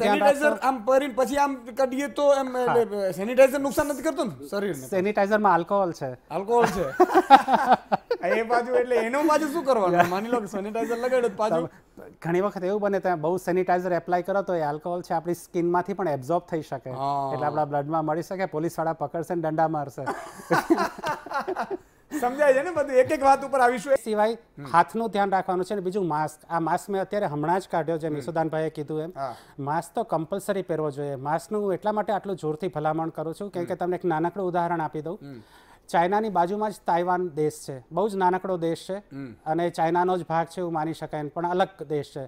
sanitiser આમ ભરીને પછી આમ કાઢીએ તો સેનિટાઈઝર નુકસાન નથી કરતું ને શરીરને આલ્કોહોલ છે આલ્કોહોલ છે એટલે એનો બાજુ શું કરવાનું માની લો કે સેનિટાઈઝર લગાડ્યો પાછું ઘણી વખત એવું બને ત્યાં બહુ સેનિટાઈઝર એપ્લાય કરો તો એ આલ્કોહોલ છે આપણી સ્કિનમાંથી પણ એબ્ઝોર્બ થઈ શકે એટલે આપણા બ્લડમાં મળી શકે પોલીસવાળા પકડશે ને દંડા મારશે સમજાય છે ને બધું એક એક વાત ઉપર આવીશું સિવાય હાથનું ધ્યાન રાખવાનું છે અને બીજું માસ્ક આ માસ્ક મેં અત્યારે હમણાં જ કાઢ્યો છે મિસુદાનભાઈએ કીધું એમ માસ્ક તો કમ્પલસરી પહેરવો જોઈએ માસ્કનું હું એટલા માટે આટલું જોરથી ભલામણ કરું છું કેમ કે તમને એક નાનકડું ઉદાહરણ આપી દઉં ચાઇનાની બાજુમાં જ તાઇવાન દેશ છે બહુ જ નાનકડો દેશ છે અને ચાઇનાનો જ ભાગ છે એવું માની શકાય પણ અલગ દેશ છે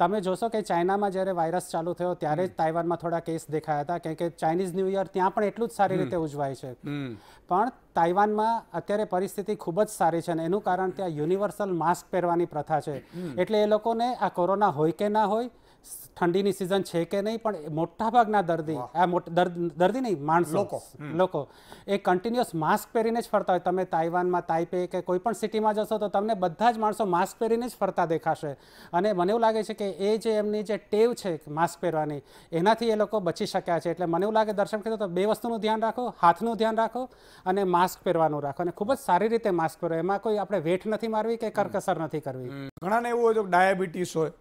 તમે જોશો કે ચાઇનામાં જ્યારે વાયરસ ચાલુ થયો ત્યારે જ તાઇવાનમાં થોડા કેસ દેખાયા હતા કેમ કે ચાઇનીઝ ન્યૂ યર ત્યાં પણ એટલું જ સારી રીતે ઉજવાય છે પણ તાઇવાનમાં અત્યારે પરિસ્થિતિ ખૂબ જ સારી છે અને એનું કારણ ત્યાં યુનિવર્સલ માસ્ક પહેરવાની પ્રથા છે એટલે એ લોકોને આ કોરોના હોય કે ના હોય ઠંડીની સિઝન છે કે નહીં પણ મોટાભાગના દર્દી આ દર્દી નહીં માણસો લોકો એ કન્ટિન્યુઅસ માસ્ક પહેરીને જ ફરતા હોય તમે તાઇવાનમાં તાઇપે કે કોઈ પણ સિટીમાં જશો તો તમને બધા જ માણસો માસ્ક પહેરીને જ ફરતા દેખાશે અને મને એવું લાગે છે કે એ જે એમની જે ટેવ છે માસ્ક પહેરવાની એનાથી એ લોકો બચી શક્યા છે એટલે મને એવું લાગે દર્શન કીધું તો બે વસ્તુનું ધ્યાન રાખો હાથનું ધ્યાન રાખો અને માસ્ક પહેરવાનું રાખો અને ખૂબ જ સારી રીતે માસ્ક પહેરો એમાં કોઈ આપણે વેઠ નથી મારવી કે કરકસર નથી કરવી ઘણાને એવું હોય તો ડાયાબિટીસ હોય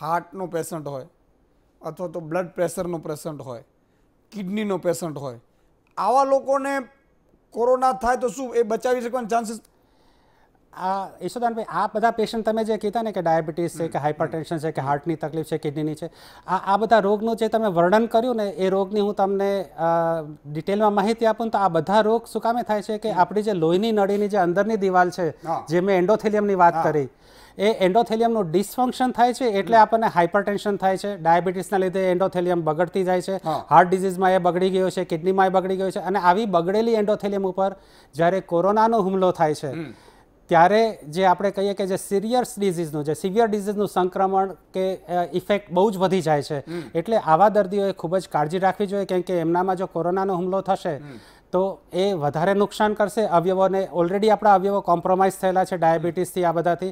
હાર્ટનો પેશન્ટ હોય અથવા તો બ્લડ પ્રેશરનો પેશન્ટ હોય કિડનીનો પેશન્ટ હોય આવા લોકોને કોરોના થાય તો શું એ બચાવી શકવાના ચાન્સીસ આ યશોદાનભાઈ આ બધા પેશન્ટ તમે જે કીધા ને કે ડાયાબિટીસ છે કે હાઇપરટેન્શન છે કે હાર્ટની તકલીફ છે કિડનીની છે આ આ બધા રોગનું જે તમે વર્ણન કર્યું ને એ રોગની હું તમને ડિટેલમાં માહિતી આપું તો આ બધા રોગ શું કામે થાય છે કે આપણી જે લોહીની નળીની જે અંદરની દિવાલ છે જે મેં એન્ડોથેલિયમની વાત કરી એ એન્ડોથેલિયમનું ડિસફંક્શન થાય છે એટલે આપણને હાઇપરટેન્શન થાય છે ડાયાબિટીસના લીધે એન્ડોથેલિયમ બગડતી જાય છે હાર્ટ ડિઝીઝમાં એ બગડી ગયો છે કિડનીમાં એ બગડી ગયો છે અને આવી બગડેલી એન્ડોથેલિયમ ઉપર જ્યારે કોરોનાનો હુમલો થાય છે ત્યારે જે આપણે કહીએ કે જે સિરિયસ ડિઝીઝનું જે સિવિયર ડિઝીઝનું સંક્રમણ કે ઇફેક્ટ બહુ જ વધી જાય છે એટલે આવા દર્દીઓએ ખૂબ જ કાળજી રાખવી જોઈએ કેમ કે એમનામાં જો કોરોનાનો હુમલો થશે તો એ વધારે નુકસાન કરશે અવયવોને ઓલરેડી આપણા અવયવો કોમ્પ્રોમાઇઝ થયેલા છે ડાયાબિટીસથી આ બધાથી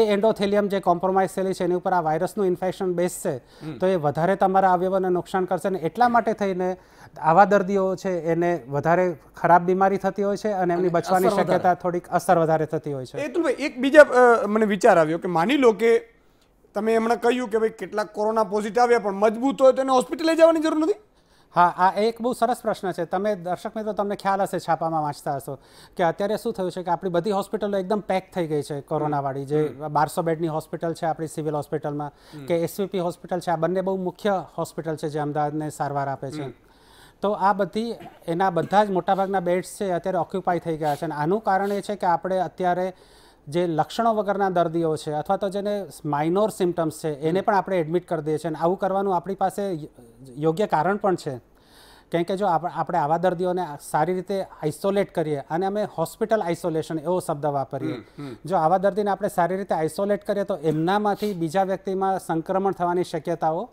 એ એન્ડોથેલિયમ જે કોમ્પ્રોમાઇઝ થયેલી છે એની ઉપર આ વાયરસનું ઇન્ફેક્શન બેસશે તો એ વધારે તમારા અવયવોને નુકસાન કરશે અને એટલા માટે થઈને આવા દર્દીઓ છે એને વધારે ખરાબ બીમારી થતી હોય છે અને એમની બચવાની શક્યતા થોડીક અસર વધારે થતી હોય છે એટલું એક બીજા મને વિચાર આવ્યો કે માની લો કે તમે એમણે કહ્યું કે ભાઈ કેટલાક કોરોના પોઝિટિવ આવ્યા પણ મજબૂત હોય તો એને હોસ્પિટલે જવાની જરૂર નથી હા આ એક બહુ સરસ પ્રશ્ન છે તમે દર્શક મિત્રો તમને ખ્યાલ હશે છાપામાં વાંચતા હશો કે અત્યારે શું થયું છે કે આપણી બધી હોસ્પિટલો એકદમ પેક થઈ ગઈ છે કોરોનાવાળી જે બારસો બેડની હોસ્પિટલ છે આપણી સિવિલ હોસ્પિટલમાં કે એસવીપી હોસ્પિટલ છે આ બંને બહુ મુખ્ય હોસ્પિટલ છે જે અમદાવાદને સારવાર આપે છે તો આ બધી એના બધા જ મોટાભાગના બેડ્સ છે અત્યારે ઓક્યુપાય થઈ ગયા છે અને આનું કારણ એ છે કે આપણે અત્યારે જે લક્ષણો વગરના દર્દીઓ છે અથવા તો જેને માઇનોર સિમ્ટમ્સ છે એને પણ આપણે એડમિટ કરી દઈએ છીએ અને આવું કરવાનું આપણી પાસે યોગ્ય કારણ પણ છે કેમ કે જો આપણે આવા દર્દીઓને સારી રીતે આઇસોલેટ કરીએ અને અમે હોસ્પિટલ આઇસોલેશન એવો શબ્દ વાપરીએ જો આવા દર્દીને આપણે સારી રીતે આઇસોલેટ કરીએ તો એમનામાંથી બીજા વ્યક્તિમાં સંક્રમણ થવાની શક્યતાઓ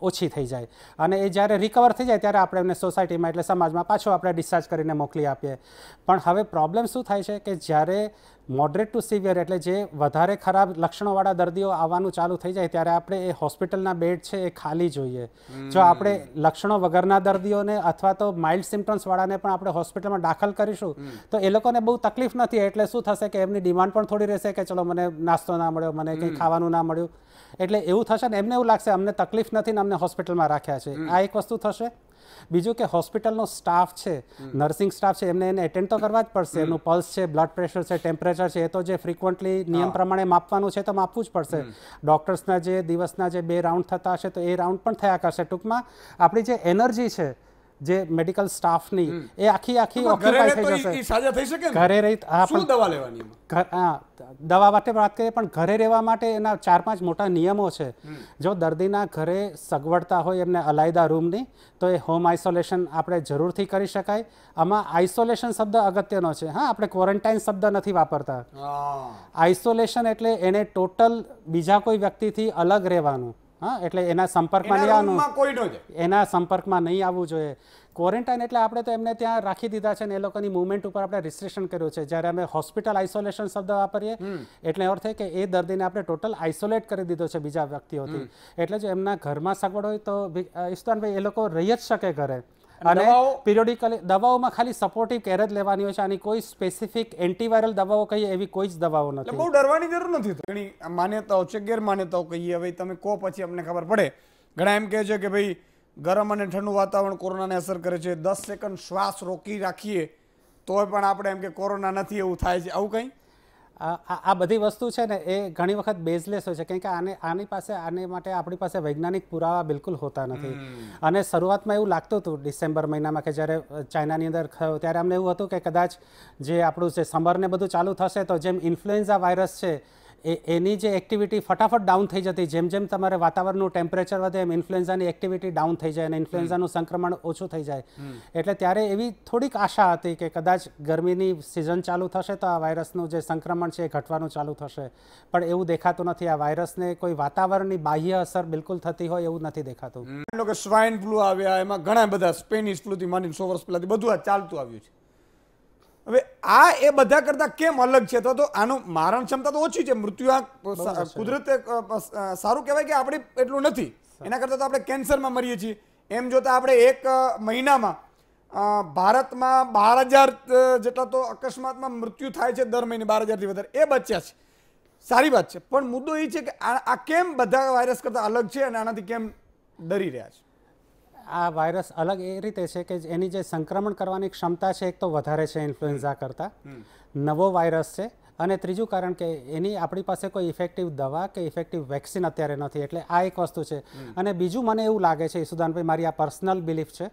ઓછી થઈ જાય અને એ જ્યારે રિકવર થઈ જાય ત્યારે આપણે એમને સોસાયટીમાં એટલે સમાજમાં પાછો આપણે ડિસ્ચાર્જ કરીને મોકલી આપીએ પણ હવે પ્રોબ્લેમ શું થાય છે કે જ્યારે મોડરેટ ટુ સિવિયર એટલે જે વધારે ખરાબ લક્ષણોવાળા દર્દીઓ આવવાનું ચાલુ થઈ જાય ત્યારે આપણે એ હોસ્પિટલના બેડ છે એ ખાલી જોઈએ જો આપણે લક્ષણો વગરના દર્દીઓને અથવા તો માઇલ્ડ સિમ્ટમ્સવાળાને પણ આપણે હોસ્પિટલમાં દાખલ કરીશું તો એ લોકોને બહુ તકલીફ નથી એટલે શું થશે કે એમની ડિમાન્ડ પણ થોડી રહેશે કે ચલો મને નાસ્તો ના મળ્યો મને કંઈ ખાવાનું ના મળ્યું એટલે એવું થશે ને એમને એવું લાગશે અમને તકલીફ નથી ને અમને હોસ્પિટલમાં રાખ્યા છે આ એક વસ્તુ થશે બીજું કે હોસ્પિટલનો સ્ટાફ છે નર્સિંગ સ્ટાફ છે એમને એને એટેન્ડ તો કરવા જ પડશે એનું પલ્સ છે બ્લડ પ્રેશર છે ટેમ્પરેચર છે એ તો જે ફ્રિકવન્ટલી નિયમ પ્રમાણે માપવાનું છે તો માપવું જ પડશે ડૉક્ટર્સના જે દિવસના જે બે રાઉન્ડ થતા હશે તો એ રાઉન્ડ પણ થયા કરશે ટૂંકમાં આપણી જે એનર્જી છે જે મેડિકલ સ્ટાફની એ આખી આખી ઓક્યુપાય થઈ જશે ઘરે રહી હા દવા લેવાની દવા માટે વાત કરીએ પણ ઘરે રહેવા માટે એના ચાર પાંચ મોટા નિયમો છે જો દર્દીના ઘરે સગવડતા હોય એમને અલાયદા રૂમની તો એ હોમ આઇસોલેશન આપણે જરૂરથી કરી શકાય આમાં આઇસોલેશન શબ્દ અગત્યનો છે હા આપણે ક્વોરન્ટાઇન શબ્દ નથી વાપરતા આઇસોલેશન એટલે એને ટોટલ બીજા કોઈ વ્યક્તિથી અલગ રહેવાનું હા એટલે એના સંપર્કમાં નહીં આવવાનું એના સંપર્કમાં નહીં આવવું જોઈએ ક્વોરન્ટાઇન એટલે આપણે તો એમને ત્યાં રાખી દીધા છે ને એ લોકોની મુવમેન્ટ ઉપર આપણે રિસ્ટ્રિક્શન કર્યું છે જ્યારે અમે હોસ્પિટલ આઇસોલેશન શબ્દ વાપરીએ એટલે અર્થ કે એ દર્દીને આપણે ટોટલ આઇસોલેટ કરી દીધો છે બીજા વ્યક્તિઓથી એટલે જો એમના ઘરમાં સગવડ હોય તો ઈસ્તાનભાઈ એ લોકો રહી જ શકે ઘરે અને પિરિયોડિકલી દવાઓમાં ખાલી સપોર્ટિવ કેર જ લેવાની હોય છે આની કોઈ સ્પેસિફિક એન્ટીવાયરલ દવાઓ કહીએ એવી કોઈ જ દવાઓ નથી બહુ ડરવાની જરૂર નથી ઘણી માન્યતાઓ છે ગેરમાન્યતાઓ કહીએ હવે તમે કહો પછી અમને ખબર પડે ઘણા એમ કહે છે કે ભાઈ ગરમ અને ઠંડુ વાતાવરણ કોરોનાને અસર કરે છે દસ સેકન્ડ શ્વાસ રોકી રાખીએ તોય પણ આપણે એમ કે કોરોના નથી એવું થાય છે આવું કંઈ આ બધી વસ્તુ છે ને એ ઘણી વખત બેઝલેસ હોય છે કેમ કે આને આની પાસે આને માટે આપણી પાસે વૈજ્ઞાનિક પુરાવા બિલકુલ હોતા નથી અને શરૂઆતમાં એવું લાગતું હતું ડિસેમ્બર મહિનામાં કે જ્યારે ચાઇનાની અંદર થયો ત્યારે અમને એવું હતું કે કદાચ જે આપણું જે સમરને બધું ચાલુ થશે તો જેમ ઇન્ફ્લુએન્ઝા વાયરસ છે એની જે એક્ટિવિટી ફટાફટ ડાઉન થઈ જતી જેમ જેમ તમારે વાતાવરણનું ટેમ્પરેચર વધે એમ ઇન્ફ્લુએન્ઝાની એક્ટિવિટી ડાઉન થઈ જાય અને ઇન્ફ્લુએન્ઝાનું સંક્રમણ ઓછું થઈ જાય એટલે ત્યારે એવી થોડીક આશા હતી કે કદાચ ગરમીની સિઝન ચાલુ થશે તો આ વાયરસનું જે સંક્રમણ છે એ ઘટવાનું ચાલુ થશે પણ એવું દેખાતું નથી આ વાયરસને કોઈ વાતાવરણની બાહ્ય અસર બિલકુલ થતી હોય એવું નથી દેખાતું કે સ્વાઇન ફ્લૂ આવ્યા એમાં ઘણા બધા સ્પેનિશ ફ્લૂથી માંડીને સો વર્ષ પહેલાંથી બધું આ ચાલતું આવ્યું છે હવે આ એ બધા કરતા કેમ અલગ છે અથવા તો આનું મારણ ક્ષમતા તો ઓછી છે મૃત્યુઆંક કુદરતે સારું કહેવાય કે આપણે એટલું નથી એના કરતાં તો આપણે કેન્સરમાં મરીએ છીએ એમ જોતા આપણે એક મહિનામાં ભારતમાં બાર હજાર જેટલા તો અકસ્માતમાં મૃત્યુ થાય છે દર મહિને બાર હજારથી વધારે એ બચ્યા છે સારી વાત છે પણ મુદ્દો એ છે કે આ કેમ બધા વાયરસ કરતાં અલગ છે અને આનાથી કેમ ડરી રહ્યા છે આ વાયરસ અલગ એ રીતે છે કે એની જે સંક્રમણ કરવાની ક્ષમતા છે એક તો વધારે છે ઇન્ફ્લુએન્ઝા કરતાં નવો વાયરસ છે અને ત્રીજું કારણ કે એની આપણી પાસે કોઈ ઇફેક્ટિવ દવા કે ઇફેક્ટિવ વેક્સિન અત્યારે નથી એટલે આ એક વસ્તુ છે અને બીજું મને એવું લાગે છે ઈસુદાનભાઈ મારી આ પર્સનલ બિલીફ છે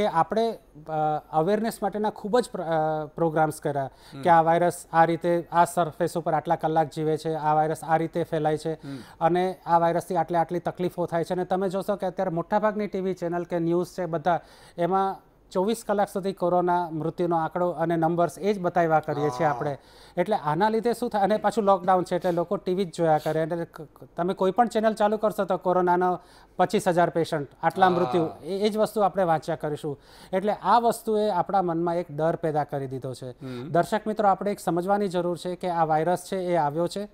કે આપણે અવેરનેસ માટેના ખૂબ જ પ્રોગ્રામ્સ કર્યા કે આ વાયરસ આ રીતે આ સરફેસ ઉપર આટલા કલાક જીવે છે આ વાયરસ આ રીતે ફેલાય છે અને આ વાયરસથી આટલી આટલી તકલીફો થાય છે અને તમે જોશો કે અત્યારે મોટાભાગની ટીવી ચેનલ કે ન્યૂઝ છે બધા એમાં ચોવીસ કલાક સુધી કોરોના મૃત્યુનો આંકડો અને નંબર્સ એ જ બતાવ્યા કરીએ છીએ આપણે એટલે આના લીધે શું થાય અને પાછું લોકડાઉન છે એટલે લોકો ટીવી જ જોયા કરે એટલે તમે કોઈ પણ ચેનલ ચાલુ કરશો તો કોરોનાનો પચીસ હજાર પેશન્ટ આટલા મૃત્યુ એ જ વસ્તુ આપણે વાંચ્યા કરીશું એટલે આ વસ્તુએ આપણા મનમાં એક ડર પેદા કરી દીધો છે દર્શક મિત્રો આપણે એક સમજવાની જરૂર છે કે આ વાયરસ છે એ આવ્યો છે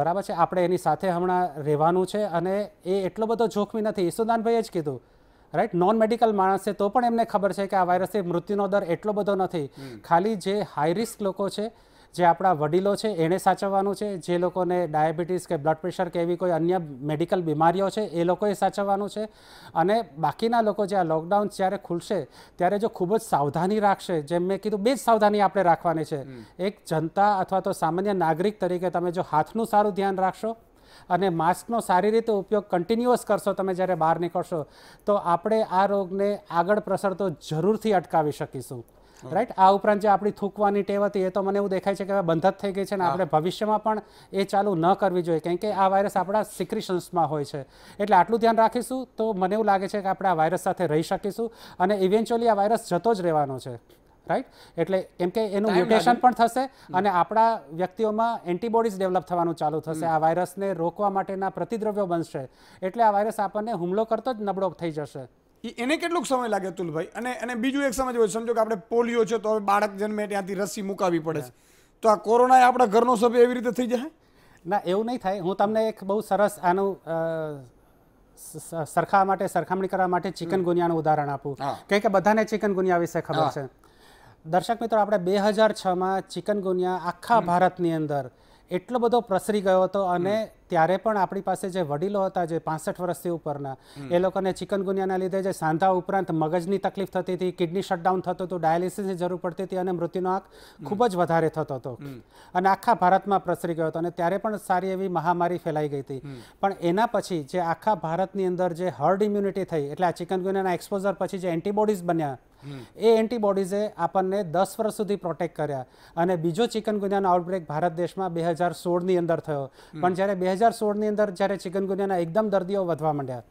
બરાબર છે આપણે એની સાથે હમણાં રહેવાનું છે અને એ એટલો બધો જોખમી નથી ઈસુદાનભાઈએ જ કીધું રાઈટ નોન મેડિકલ માણસ છે તો પણ એમને ખબર છે કે આ વાયરસથી મૃત્યુનો દર એટલો બધો નથી ખાલી જે હાઈ રિસ્ક લોકો છે જે આપણા વડીલો છે એણે સાચવવાનું છે જે લોકોને ડાયાબિટીસ કે બ્લડ પ્રેશર કે એવી કોઈ અન્ય મેડિકલ બીમારીઓ છે એ લોકોએ સાચવવાનું છે અને બાકીના લોકો જે આ લોકડાઉન જ્યારે ખુલશે ત્યારે જો ખૂબ જ સાવધાની રાખશે જેમ મેં કીધું બે જ સાવધાની આપણે રાખવાની છે એક જનતા અથવા તો સામાન્ય નાગરિક તરીકે તમે જો હાથનું સારું ધ્યાન રાખશો અને માસ્કનો સારી રીતે ઉપયોગ કન્ટિન્યુઅસ કરશો તમે જ્યારે બહાર નીકળશો તો આપણે આ રોગને આગળ પ્રસરતો જરૂરથી અટકાવી શકીશું રાઈટ આ ઉપરાંત જે આપણી થૂકવાની ટેવ હતી એ તો મને એવું દેખાય છે કે હવે બંધ જ થઈ ગઈ છે ને આપણે ભવિષ્યમાં પણ એ ચાલુ ન કરવી જોઈએ કેમ કે આ વાયરસ આપણા સિક્રિશન્સમાં હોય છે એટલે આટલું ધ્યાન રાખીશું તો મને એવું લાગે છે કે આપણે આ વાયરસ સાથે રહી શકીશું અને ઇવેન્ચ્યુઅલી આ વાયરસ જતો જ રહેવાનો છે રાઈટ એટલે કેમ કે એનું મ્યુટેશન પણ થશે અને આપણા વ્યક્તિઓમાં એન્ટીબોડીઝ ડેવલપ થવાનું ચાલુ થશે આ વાયરસને રોકવા માટેના પ્રતિદ્રવ્યો બનશે એટલે આ વાયરસ આપણને હુમલો કરતો જ નબળો થઈ જશે એને કેટલોક સમય લાગે તુલભાઈ અને એને બીજું એક સમજ હોય સમજો કે આપણે પોલિયો છે તો હવે બાળક જન્મે ત્યાંથી રસી મુકાવી પડે છે તો આ કોરોના આપણા ઘરનો સભ્ય એવી રીતે થઈ જાય ના એવું નહીં થાય હું તમને એક બહુ સરસ આનું સરખા માટે સરખામણી કરવા માટે ચિકન ગુનિયાનું ઉદાહરણ આપું કારણ કે બધાને ચિકન ગુનિયા વિશે ખબર છે દર્શક મિત્રો આપણે બે હજાર છમાં ચિકનગુનિયા આખા ભારતની અંદર એટલો બધો પ્રસરી ગયો હતો અને ત્યારે પણ આપણી પાસે જે વડીલો હતા જે પાસઠ વર્ષથી ઉપરના એ લોકોને ચિકનગુનિયાના લીધે જે સાંધા ઉપરાંત મગજની તકલીફ થતી હતી કિડની શટડાઉન થતું હતું ડાયાલિસિસની જરૂર પડતી હતી અને મૃત્યુનો આંક ખૂબ જ વધારે થતો હતો અને આખા ભારતમાં પ્રસરી ગયો હતો અને ત્યારે પણ સારી એવી મહામારી ફેલાઈ ગઈ હતી પણ એના પછી જે આખા ભારતની અંદર જે હર્ડ ઇમ્યુનિટી થઈ એટલે આ ચિકનગુનિયાના એક્સપોઝર પછી જે એન્ટીબોડીઝ બન્યા એ એન્ટીબોડીઝે આપણને દસ વર્ષ સુધી પ્રોટેક્ટ કર્યા અને બીજો ચિકનગુનિયાનો આઉટબ્રેક ભારત દેશમાં બે હજાર સોળની અંદર થયો પણ જ્યારે બે હજાર સોળની અંદર જ્યારે ચિકનગુનિયાના એકદમ દર્દીઓ વધવા માંડ્યા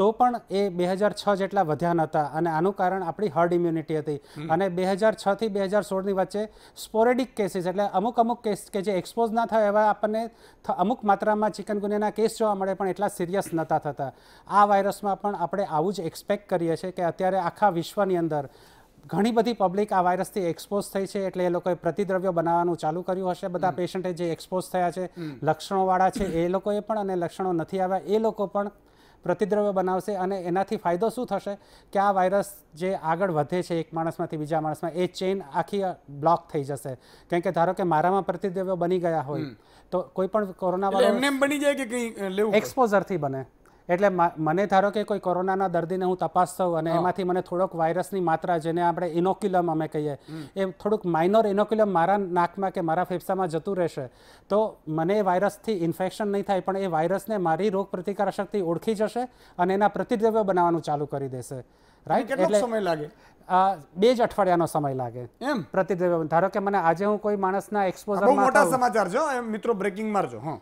તો પણ એ બે હજાર છ જેટલા વધ્યા નહોતા અને આનું કારણ આપણી હર્ડ ઇમ્યુનિટી હતી અને બે હજાર છથી બે હજાર સોળની વચ્ચે સ્પોરેડિક કેસીસ એટલે અમુક અમુક કેસ કે જે એક્સપોઝ ના થાય એવા આપણને અમુક માત્રામાં ચિકનગુનિયાના કેસ જોવા મળે પણ એટલા સિરિયસ નહોતા થતા આ વાયરસમાં પણ આપણે આવું જ એક્સપેક્ટ કરીએ છીએ કે અત્યારે આખા વિશ્વની અંદર ઘણી બધી પબ્લિક આ વાયરસથી એક્સપોઝ થઈ છે એટલે એ લોકોએ પ્રતિદ્રવ્યો બનાવવાનું ચાલુ કર્યું હશે બધા પેશન્ટે જે એક્સપોઝ થયા છે લક્ષણોવાળા છે એ લોકોએ પણ અને લક્ષણો નથી આવ્યા એ લોકો પણ પ્રતિદ્રવ્ય બનાવશે અને એનાથી ફાયદો શું થશે કે આ વાયરસ જે આગળ વધે છે એક માણસમાંથી બીજા માણસમાં એ ચેઇન આખી બ્લોક થઈ જશે કેમ કે ધારો કે મારામાં પ્રતિદ્રવ્ય બની ગયા હોય તો કોઈ પણ કોરોના બની જાય કે એક્સપોઝરથી બને એટલે મને ધારો કે કોઈ કોરોનાના દર્દીને હું તપાસ થઉં અને એમાંથી મને થોડોક વાયરસની માત્રા જેને આપણે ઇનોક્યુલમ અમે કહીએ એ થોડુંક માઇનોર ઇનોક્યુલમ મારા નાકમાં કે મારા ફેફસામાં જતું રહેશે તો મને એ વાયરસથી ઇન્ફેક્શન નહીં થાય પણ એ વાયરસને મારી રોગ પ્રતિકાર શક્તિ ઓળખી જશે અને એના પ્રતિદ્રવ્ય બનાવવાનું ચાલુ કરી દેશે રાઈટ એટલે સમય લાગે બે જ અઠવાડિયાનો સમય લાગે એમ પ્રતિદ્રવ્ય ધારો કે મને આજે હું કોઈ માણસના એક્સપોઝર મોટા સમાચાર છો મિત્રો બ્રેકિંગ મારજો હા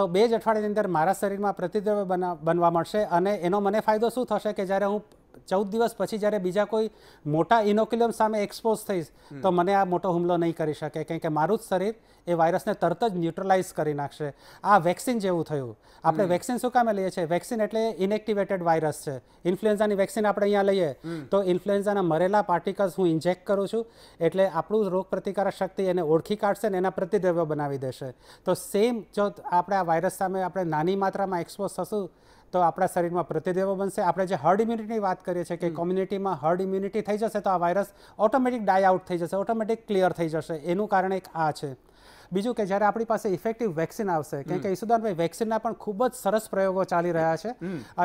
તો બે જ અઠવાડિયાની અંદર મારા શરીરમાં પ્રતિદ્રવ્ય બનવા મળશે અને એનો મને ફાયદો શું થશે કે જ્યારે હું ચૌદ દિવસ પછી જ્યારે બીજા કોઈ મોટા ઇનોક્યુલમ સામે એક્સપોઝ થઈશ તો મને આ મોટો હુમલો નહીં કરી શકે કેમ કે મારું જ શરીર એ વાયરસને તરત જ ન્યુટ્રલાઇઝ કરી નાખશે આ વેક્સિન જેવું થયું આપણે વેક્સિન શું કામે લઈએ છીએ વેક્સિન એટલે ઇનએક્ટિવેટેડ વાયરસ છે ઇન્ફ્લુએન્ઝાની વેક્સિન આપણે અહીંયા લઈએ તો ઇન્ફ્લુએન્ઝાના મરેલા પાર્ટિકલ્સ હું ઇન્જેક્ટ કરું છું એટલે આપણું રોગપ્રતિકારક શક્તિ એને ઓળખી કાઢશે ને એના પ્રતિદ્રવ્ય બનાવી દેશે તો સેમ જો આપણે આ વાયરસ સામે આપણે નાની માત્રામાં એક્સપોઝ થશું તો આપણા શરીરમાં પ્રતિદેવો બનશે આપણે જે હર્ડ ઇમ્યુનિટીની વાત કરીએ છીએ કે કોમ્યુનિટીમાં હર્ડ ઇમ્યુનિટી થઈ જશે તો આ વાયરસ ઓટોમેટિક ડાય આઉટ થઈ જશે ઓટોમેટિક ક્લિયર થઈ જશે એનું કારણ એક આ છે બીજું કે જ્યારે આપણી પાસે ઇફેક્ટિવ વેક્સિન આવશે કેમ કે ઈસુદાનભાઈ વેક્સિનના પણ ખૂબ જ સરસ પ્રયોગો ચાલી રહ્યા છે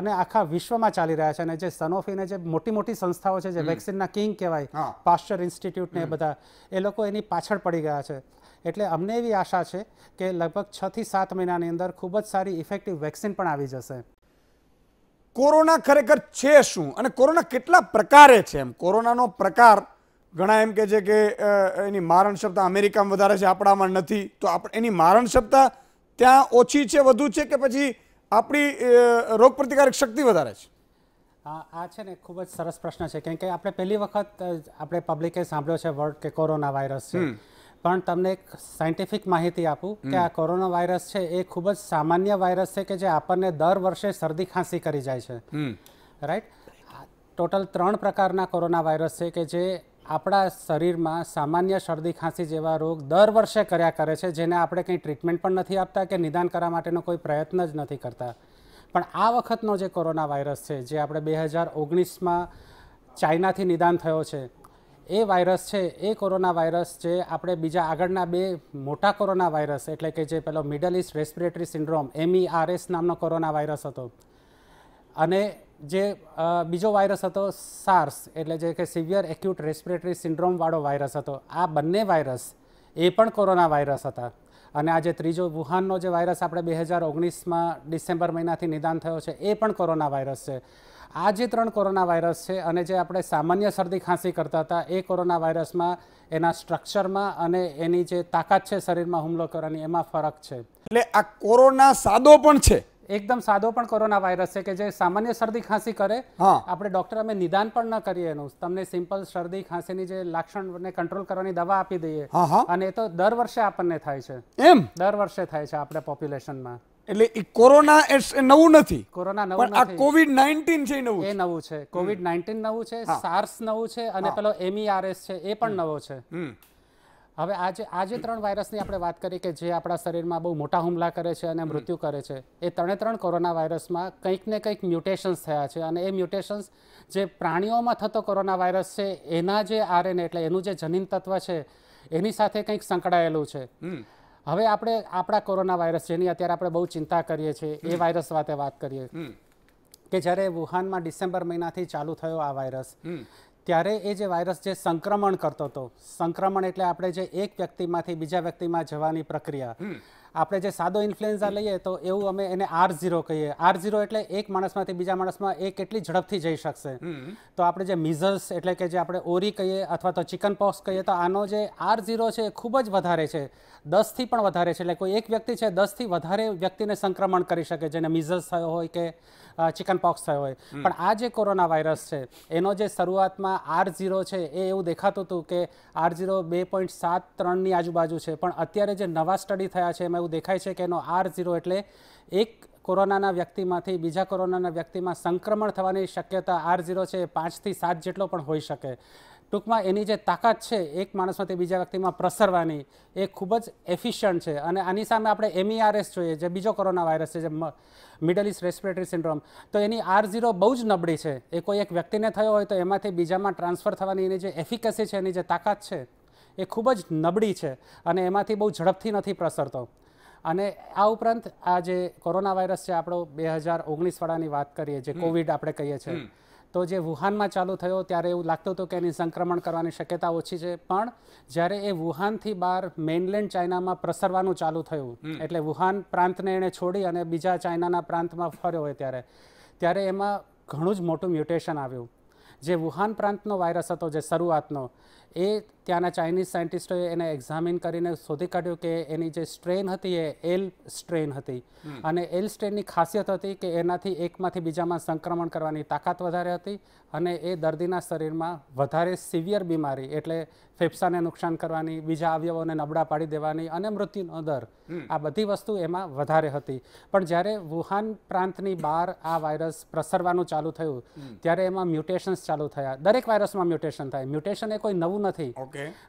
અને આખા વિશ્વમાં ચાલી રહ્યા છે અને જે સનોફીને જે મોટી મોટી સંસ્થાઓ છે જે વેક્સિનના કિંગ કહેવાય પાસ્ચર ઇન્સ્ટિટ્યૂટ ને બધા એ લોકો એની પાછળ પડી ગયા છે એટલે અમને એવી આશા છે કે લગભગ છથી સાત મહિનાની અંદર ખૂબ જ સારી ઇફેક્ટિવ વેક્સિન પણ આવી જશે કોરોના ખરેખર છે શું અને કોરોના કેટલા પ્રકારે છે એમ કોરોનાનો પ્રકાર ઘણા એમ કે છે કે એની મારણ ક્ષમતા અમેરિકામાં વધારે છે આપણામાં નથી તો આપણે એની મારણ ક્ષમતા ત્યાં ઓછી છે વધુ છે કે પછી આપણી રોગપ્રતિકારક શક્તિ વધારે છે આ છે ને ખૂબ જ સરસ પ્રશ્ન છે કેમ કે આપણે પહેલી વખત આપણે પબ્લિકે સાંભળ્યો છે વર્ડ કે કોરોના વાયરસ છે પણ તમને એક સાયન્ટિફિક માહિતી આપું કે આ કોરોના વાયરસ છે એ ખૂબ જ સામાન્ય વાયરસ છે કે જે આપણને દર વર્ષે શરદી ખાંસી કરી જાય છે રાઈટ ટોટલ ત્રણ પ્રકારના કોરોના વાયરસ છે કે જે આપણા શરીરમાં સામાન્ય શરદી ખાંસી જેવા રોગ દર વર્ષે કર્યા કરે છે જેને આપણે કંઈ ટ્રીટમેન્ટ પણ નથી આપતા કે નિદાન કરવા માટેનો કોઈ પ્રયત્ન જ નથી કરતા પણ આ વખતનો જે કોરોના વાયરસ છે જે આપણે બે હજાર ઓગણીસમાં ચાઇનાથી નિદાન થયો છે એ વાયરસ છે એ કોરોના વાયરસ જે આપણે બીજા આગળના બે મોટા કોરોના વાયરસ એટલે કે જે પેલો Middle East respiratory syndrome MERS નામનો કોરોના વાયરસ હતો અને જે બીજો વાયરસ હતો સાર્સ એટલે જે કે સિવિયર એક્યુટ રેસ્પિરેટરી સિન્ડ્રોમવાળો વાયરસ હતો આ બંને વાયરસ એ પણ કોરોના વાયરસ હતા અને આજે ત્રીજો વુહાનનો જે વાયરસ આપણે બે હજાર ઓગણીસમાં ડિસેમ્બર મહિનાથી નિદાન થયો છે એ પણ કોરોના વાયરસ છે આ જે ત્રણ કોરોના વાયરસ છે અને જે આપણે સામાન્ય શરદી ખાંસી કરતા હતા એ કોરોના વાયરસમાં એના સ્ટ્રક્ચરમાં અને એની જે તાકાત છે શરીરમાં હુમલો કરવાની એમાં ફરક છે એટલે આ કોરોના સાદો પણ છે એકદમ સાદો પણ કોરોના વાયરસ છે કે જે સામાન્ય શરદી ખાંસી કરે આપણે ડોક્ટર અમે નિદાન પણ ન કરીએ એનું તમને સિમ્પલ શરદી ખાંસીની જે લક્ષણને કંટ્રોલ કરવાની દવા આપી દઈએ અને એ તો દર વર્ષે આપણને થાય છે એમ દર વર્ષે થાય છે આપણે પોપ્યુલેશનમાં એટલે એ કોરોના એ નવું નથી કોરોના નવું આ કોવિડ 19 છે નવું એ નવું છે કોવિડ 19 નવું છે સાર્સ નવું છે અને પેલો એમઈઆરએસ e છે એ પણ નવો છે હવે આજે આજે ત્રણ વાયરસની આપણે વાત કરી કે જે આપણા શરીરમાં બહુ મોટા હુમલા કરે છે અને મૃત્યુ કરે છે એ ત્રણે ત્રણ કોરોના વાયરસમાં કંઈક ને કંઈક મ્યુટેશન્સ થયા છે અને એ મ્યુટેશન્સ જે પ્રાણીઓમાં થતો કોરોના વાયરસ છે એના જે આરએનએ એટલે એનું જે જનીન તત્વ છે એની સાથે કંઈક સંકળાયેલું છે હવે આપણે આપણા કોરોના વાયરસ જેની અત્યારે આપણે બહુ ચિંતા કરીએ છીએ એ વાયરસ વાતે વાત કરીએ કે જ્યારે વુહાનમાં ડિસેમ્બર મહિનાથી ચાલુ થયો આ વાયરસ ત્યારે એ જે વાયરસ જે સંક્રમણ કરતો હતો સંક્રમણ એટલે આપણે જે એક વ્યક્તિમાંથી બીજા વ્યક્તિમાં જવાની પ્રક્રિયા આપણે જે સાદો ઇન્ફ્લુએન્ઝા લઈએ તો એવું અમે એને આર ઝીરો કહીએ આર ઝીરો એટલે એક માણસમાંથી બીજા માણસમાં એ કેટલી ઝડપથી જઈ શકશે તો આપણે જે મિઝલ્સ એટલે કે જે આપણે ઓરી કહીએ અથવા તો ચિકન પોક્સ કહીએ તો આનો જે આર ઝીરો છે એ ખૂબ જ વધારે છે દસથી પણ વધારે છે એટલે કોઈ એક વ્યક્તિ છે દસથી વધારે વ્યક્તિને સંક્રમણ કરી શકે જેને મિઝલ્સ થયો હોય કે ચિકન પોક્સ થયો હોય પણ આ જે કોરોના વાયરસ છે એનો જે શરૂઆતમાં આર ઝીરો છે એ એવું દેખાતું હતું કે આર ઝીરો બે પોઈન્ટ સાત ત્રણની આજુબાજુ છે પણ અત્યારે જે નવા સ્ટડી થયા છે એમાં આંકડામાં એવું દેખાય છે કે એનો આર ઝીરો એટલે એક કોરોનાના વ્યક્તિમાંથી બીજા કોરોનાના વ્યક્તિમાં સંક્રમણ થવાની શક્યતા આર ઝીરો છે એ પાંચથી સાત જેટલો પણ હોઈ શકે ટૂંકમાં એની જે તાકાત છે એક માણસમાંથી બીજા વ્યક્તિમાં પ્રસરવાની એ ખૂબ જ એફિશિયન્ટ છે અને આની સામે આપણે એમઈઆરએસ e જોઈએ જે બીજો કોરોના વાયરસ છે જે મિડલ ઇસ્ટ રેસ્પિરેટરી સિન્ડ્રોમ તો એની આર ઝીરો બહુ જ નબળી છે એ કોઈ એક વ્યક્તિને થયો હોય તો એમાંથી બીજામાં ટ્રાન્સફર થવાની એની જે એફિકસી છે એની જે તાકાત છે એ ખૂબ જ નબળી છે અને એમાંથી બહુ ઝડપથી નથી પ્રસરતો અને આ ઉપરાંત આ જે કોરોના વાયરસ છે આપણો બે હજાર ઓગણીસવાળાની વાત કરીએ જે કોવિડ આપણે કહીએ છીએ તો જે વુહાનમાં ચાલુ થયો ત્યારે એવું લાગતું હતું કે એની સંક્રમણ કરવાની શક્યતા ઓછી છે પણ જ્યારે એ વુહાનથી બહાર મેઇનલેન્ડ ચાઇનામાં પ્રસરવાનું ચાલુ થયું એટલે વુહાન પ્રાંતને એણે છોડી અને બીજા ચાઇનાના પ્રાંતમાં ફર્યો હોય ત્યારે ત્યારે એમાં ઘણું જ મોટું મ્યુટેશન આવ્યું જે વુહાન પ્રાંતનો વાયરસ હતો જે શરૂઆતનો એ ત્યાંના ચાઇનીઝ સાયન્ટિસ્ટોએ એને એક્ઝામિન કરીને શોધી કાઢ્યું કે એની જે સ્ટ્રેન હતી એ એલ સ્ટ્રેન હતી અને એલ સ્ટ્રેનની ખાસિયત હતી કે એનાથી એકમાંથી બીજામાં સંક્રમણ કરવાની તાકાત વધારે હતી અને એ દર્દીના શરીરમાં વધારે સિવિયર બીમારી એટલે ફેફસાને નુકસાન કરવાની બીજા અવયવોને નબળા પાડી દેવાની અને મૃત્યુનો દર આ બધી વસ્તુ એમાં વધારે હતી પણ જ્યારે વુહાન પ્રાંતની બહાર આ વાયરસ પ્રસરવાનું ચાલુ થયું ત્યારે એમાં મ્યુટેશન્સ ચાલુ થયા દરેક વાયરસમાં મ્યુટેશન થાય મ્યુટેશન એ કોઈ નવું નથી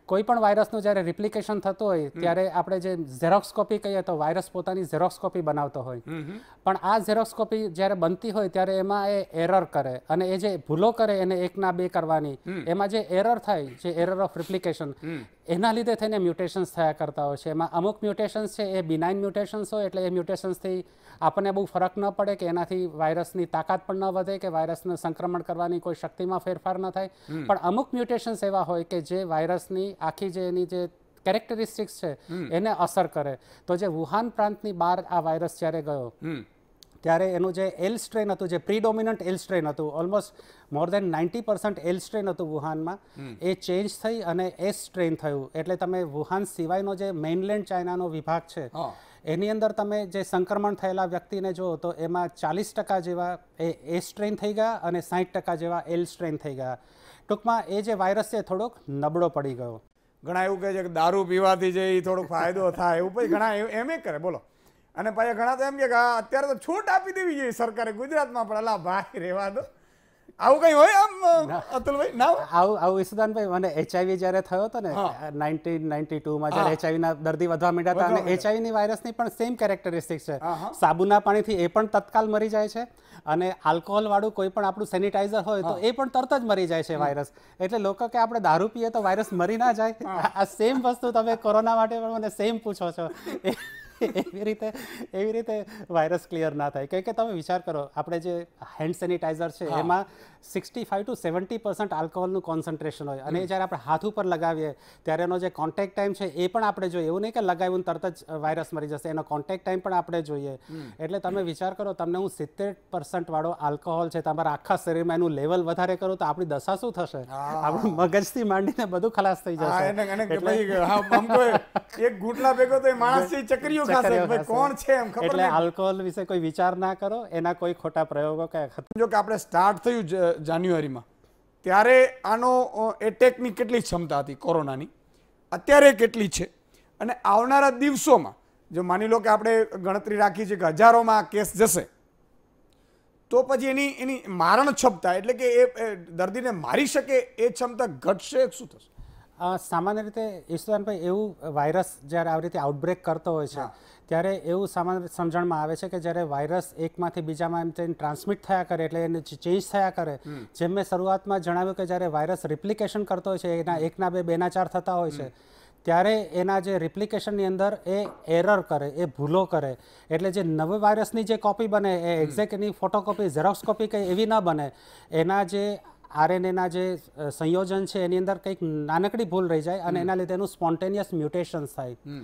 કોઈ પણ વાયરસનું જ્યારે રિપ્લિકેશન થતું હોય ત્યારે આપણે જે ઝેરોક્સ કહીએ તો વાયરસ પોતાની ઝેરોક્સ કોપી બનાવતો હોય પણ આ ઝેરોક્સ કોપી જ્યારે બનતી હોય ત્યારે એમાં એ એરર કરે અને એ જે ભૂલો કરે એને એક ના બે કરવાની એમાં જે એરર થાય જે એરર ઓફ રિપ્લિકેશન એના લીધે થઈને મ્યુટેશન્સ થયા કરતા હોય છે એમાં અમુક મ્યુટેશન્સ છે એ બિનાઇન મ્યુટેશન્સ હોય એટલે એ મ્યુટેશન્સથી આપણને બહુ ફરક ન પડે કે એનાથી વાયરસની તાકાત પણ ન વધે કે વાયરસને સંક્રમણ કરવાની કોઈ શક્તિમાં ફેરફાર ન થાય પણ અમુક મ્યુટેશન્સ એવા હોય કે જે વાયરસની આખી જે એની જે કેરેક્ટરિસ્ટિક્સ છે એને અસર કરે તો જે વુહાન પ્રાંતની બહાર આ વાયરસ જ્યારે ગયો ત્યારે એનું જે એલ સ્ટ્રેન હતું જે પ્રિડોમિનન્ટ એલ સ્ટ્રેન હતું almost more than ninety percent L strain હતું વુહાનમાં એ ચેન્જ થઈ અને એસ સ્ટ્રેન થયું એટલે તમે વુહાન સિવાયનો જે મેઇનલેન્ડ ચાઇનાનો વિભાગ છે એની અંદર તમે જે સંક્રમણ થયેલા વ્યક્તિને જુઓ તો એમાં ચાલીસ ટકા જેવા એ એસ સ્ટ્રેન થઈ ગયા અને સાઠ ટકા જેવા એલ સ્ટ્રેન થઈ ગયા ટૂંકમાં એ જે વાયરસ છે થોડોક નબળો પડી ગયો ઘણા એવું કહે છે કે દારૂ પીવાથી જે એ થોડો ફાયદો થાય એવું પછી ઘણા એમ એ કરે બોલો અને પાછા ઘણા તો એમ કે અત્યારે તો છૂટ આપી દેવી જોઈએ સરકારે ગુજરાતમાં પણ અલા ભાઈ રહેવા દો આવું કઈ હોય આમ અતુલભાઈ ના આવું આવું ઈસુદાનભાઈ મને એચઆઈવી જયારે થયો હતો ને નાઇન્ટીન નાઇન્ટી ટુમાં જ્યારે એચઆઈવીના દર્દી વધવા માંડ્યા હતા અને વાયરસ ની પણ સેમ કેરેક્ટરિસ્ટિક છે સાબુના પાણીથી એ પણ તત્કાલ મરી જાય છે અને આલ્કોહોલ વાળું કોઈ પણ આપણું સેનિટાઈઝર હોય તો એ પણ તરત જ મરી જાય છે વાયરસ એટલે લોકો કે આપણે દારૂ પીએ તો વાયરસ મરી ના જાય આ સેમ વસ્તુ તમે કોરોના માટે પણ મને સેમ પૂછો છો એવી રીતે એવી રીતે વાયરસ ક્લિયર ના થાય કે તમે વિચાર કરો આપણે જે હેન્ડ સેનિટાઈઝર છે એમાં sixty five to seventy percent આલ્કોહોલનું કોન્સન્ટ્રેશન હોય અને જ્યારે આપણે હાથ ઉપર લગાવીએ ત્યારે એનો જે કોન્ટેક્ટ ટાઈમ છે એ પણ આપણે જોઈએ એવું નહીં કે લગાવ્યું તરત જ વાયરસ મરી જશે એનો કોન્ટેક્ટ ટાઈમ પણ આપણે જોઈએ એટલે તમે વિચાર કરો તમને હું સિત્તેર વાળો આલ્કોહોલ છે તમારા આખા શરીરમાં એનું લેવલ વધારે કરો તો આપણી દશા શું થશે આપણું મગજથી માંડીને બધું ખલાસ થઈ જશે એક ગુટલા ભેગો તો માણસથી ચક્રીઓ ખાશે કોણ છે એમ એટલે આલ્કોહોલ વિશે કોઈ વિચાર ના કરો એના કોઈ ખોટા પ્રયોગો કે જો કે આપણે સ્ટાર્ટ થયું જાન્યુઆરીમાં ત્યારે આનો એટેકની કેટલી ક્ષમતા હતી કોરોનાની અત્યારે કેટલી છે અને આવનારા દિવસોમાં જો માની લો કે આપણે ગણતરી રાખી છે કે હજારોમાં આ કેસ જશે તો પછી એની એની મારણ ક્ષમતા એટલે કે એ દર્દીને મારી શકે એ ક્ષમતા ઘટશે શું થશે સામાન્ય રીતે ઈશ્વરભાઈ એવું વાયરસ જ્યારે આવી રીતે આઉટબ્રેક કરતો હોય છે ત્યારે એવું સામાન્ય સમજણમાં આવે છે કે જ્યારે વાયરસ એકમાંથી બીજામાં એમ થઈને ટ્રાન્સમિટ થયા કરે એટલે એને ચેન્જ થયા કરે જેમ મેં શરૂઆતમાં જણાવ્યું કે જ્યારે વાયરસ રિપ્લિકેશન કરતો હોય છે એના એકના બે બેના ચાર થતા હોય છે ત્યારે એના જે રિપ્લિકેશનની અંદર એ એરર કરે એ ભૂલો કરે એટલે જે નવ વાયરસની જે કોપી બને એ એક્ઝેક્ટ એની ફોટોકોપી ઝેરોક્સ કોપી કંઈ એવી ન બને એના જે આરએનએના જે સંયોજન છે એની અંદર કંઈક નાનકડી ભૂલ રહી જાય અને એના લીધે એનું સ્પોન્ટેનિયસ મ્યુટેશન્સ થાય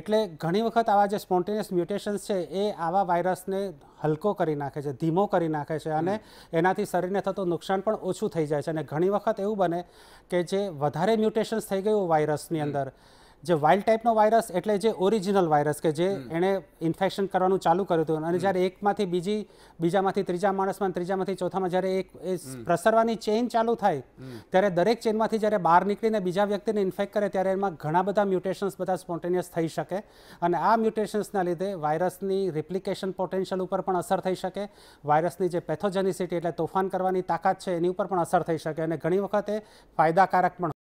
એટલે ઘણી વખત આવા જે સ્પોન્ટેનિયસ મ્યુટેશન્સ છે એ આવા વાયરસને હલકો કરી નાખે છે ધીમો કરી નાખે છે અને એનાથી શરીરને થતું નુકસાન પણ ઓછું થઈ જાય છે અને ઘણી વખત એવું બને કે જે વધારે મ્યુટેશન્સ થઈ ગયું વાયરસની અંદર જે વાઇલ્ડ ટાઈપનો વાયરસ એટલે જે ઓરિજિનલ વાયરસ કે જે એણે ઇન્ફેક્શન કરવાનું ચાલુ કર્યું હતું અને જ્યારે એકમાંથી બીજી બીજામાંથી ત્રીજા માણસમાં ત્રીજામાંથી ચોથામાં જ્યારે એક પ્રસરવાની ચેઇન ચાલુ થાય ત્યારે દરેક ચેઇનમાંથી જ્યારે બહાર નીકળીને બીજા વ્યક્તિને ઇન્ફેક્ટ કરે ત્યારે એમાં ઘણા બધા મ્યુટેશન્સ બધા સ્પોન્ટેનિયસ થઈ શકે અને આ મ્યુટેશન્સના લીધે વાયરસની રિપ્લિકેશન પોટેન્શિયલ ઉપર પણ અસર થઈ શકે વાયરસની જે પેથોજેનિસિટી એટલે તોફાન કરવાની તાકાત છે એની ઉપર પણ અસર થઈ શકે અને ઘણી વખતે ફાયદાકારક પણ